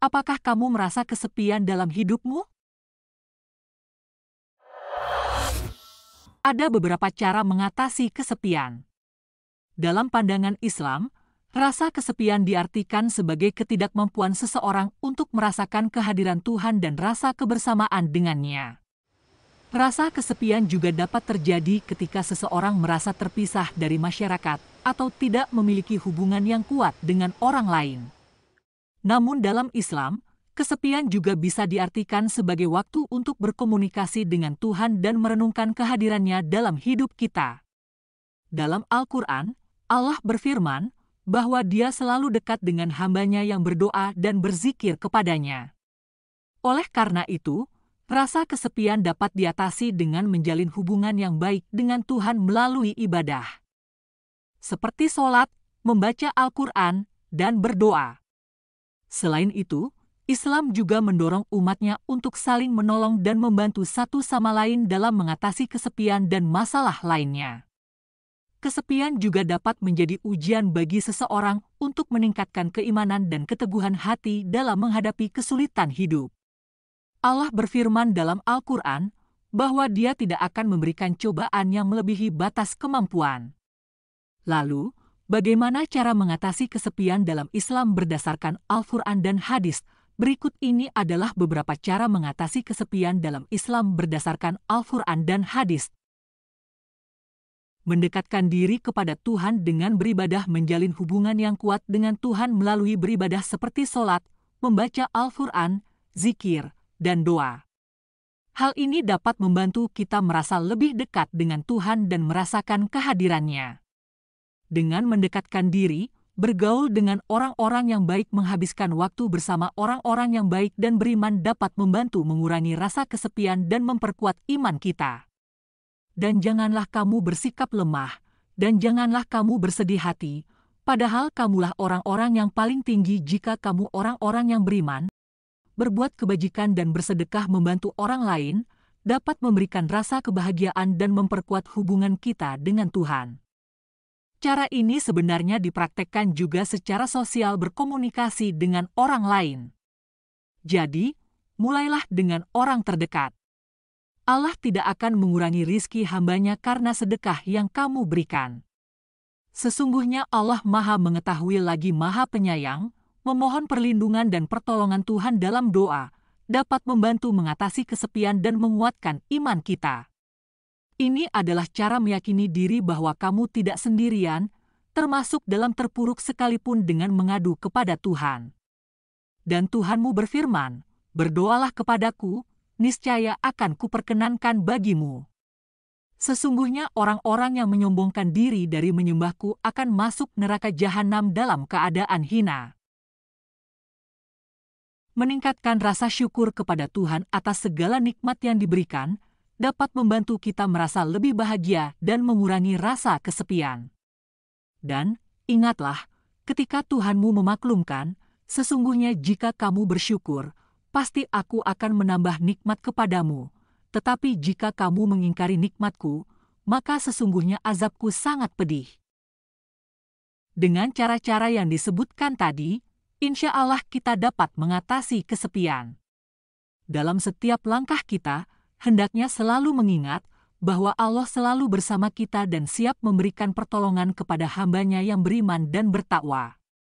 apakah kamu merasa kesepian dalam hidupmu? Ada beberapa cara mengatasi kesepian. Dalam pandangan Islam, rasa kesepian diartikan sebagai ketidakmampuan seseorang untuk merasakan kehadiran Tuhan dan rasa kebersamaan dengannya. Rasa kesepian juga dapat terjadi ketika seseorang merasa terpisah dari masyarakat atau tidak memiliki hubungan yang kuat dengan orang lain. Namun dalam Islam, kesepian juga bisa diartikan sebagai waktu untuk berkomunikasi dengan Tuhan dan merenungkan kehadirannya dalam hidup kita. Dalam Al-Quran, Allah berfirman bahwa dia selalu dekat dengan hambanya yang berdoa dan berzikir kepadanya. Oleh karena itu, rasa kesepian dapat diatasi dengan menjalin hubungan yang baik dengan Tuhan melalui ibadah. Seperti sholat, membaca Al-Quran, dan berdoa. Selain itu, Islam juga mendorong umatnya untuk saling menolong dan membantu satu sama lain dalam mengatasi kesepian dan masalah lainnya. Kesepian juga dapat menjadi ujian bagi seseorang untuk meningkatkan keimanan dan keteguhan hati dalam menghadapi kesulitan hidup. Allah berfirman dalam Al-Quran bahwa Dia tidak akan memberikan cobaan yang melebihi batas kemampuan. Lalu, Bagaimana cara mengatasi kesepian dalam Islam berdasarkan Al-Quran dan hadis? Berikut ini adalah beberapa cara mengatasi kesepian dalam Islam berdasarkan Al-Quran dan hadis. Mendekatkan diri kepada Tuhan dengan beribadah menjalin hubungan yang kuat dengan Tuhan melalui beribadah seperti sholat, membaca Al-Quran, zikir, dan doa. Hal ini dapat membantu kita merasa lebih dekat dengan Tuhan dan merasakan kehadirannya dengan mendekatkan diri, bergaul dengan orang-orang yang baik menghabiskan waktu bersama orang-orang yang baik dan beriman dapat membantu mengurangi rasa kesepian dan memperkuat iman kita. Dan janganlah kamu bersikap lemah, dan janganlah kamu bersedih hati, padahal kamulah orang-orang yang paling tinggi jika kamu orang-orang yang beriman, berbuat kebajikan dan bersedekah membantu orang lain, dapat memberikan rasa kebahagiaan dan memperkuat hubungan kita dengan Tuhan. Cara ini sebenarnya dipraktekkan juga secara sosial berkomunikasi dengan orang lain. Jadi, mulailah dengan orang terdekat. Allah tidak akan mengurangi rizki hambanya karena sedekah yang kamu berikan. Sesungguhnya Allah maha mengetahui lagi maha penyayang, memohon perlindungan dan pertolongan Tuhan dalam doa, dapat membantu mengatasi kesepian dan menguatkan iman kita. Ini adalah cara meyakini diri bahwa kamu tidak sendirian, termasuk dalam terpuruk sekalipun dengan mengadu kepada Tuhan. Dan Tuhanmu berfirman, Berdoalah kepadaku, niscaya akan kuperkenankan bagimu. Sesungguhnya orang-orang yang menyombongkan diri dari menyembahku akan masuk neraka jahanam dalam keadaan hina. Meningkatkan rasa syukur kepada Tuhan atas segala nikmat yang diberikan, dapat membantu kita merasa lebih bahagia dan mengurangi rasa kesepian. Dan ingatlah, ketika Tuhanmu memaklumkan, sesungguhnya jika kamu bersyukur, pasti Aku akan menambah nikmat kepadamu. Tetapi jika kamu mengingkari nikmatku, maka sesungguhnya azabku sangat pedih. Dengan cara-cara yang disebutkan tadi, insya Allah kita dapat mengatasi kesepian. Dalam setiap langkah kita, hendaknya selalu mengingat bahwa Allah selalu bersama kita dan siap memberikan pertolongan kepada hambanya yang beriman dan bertakwa.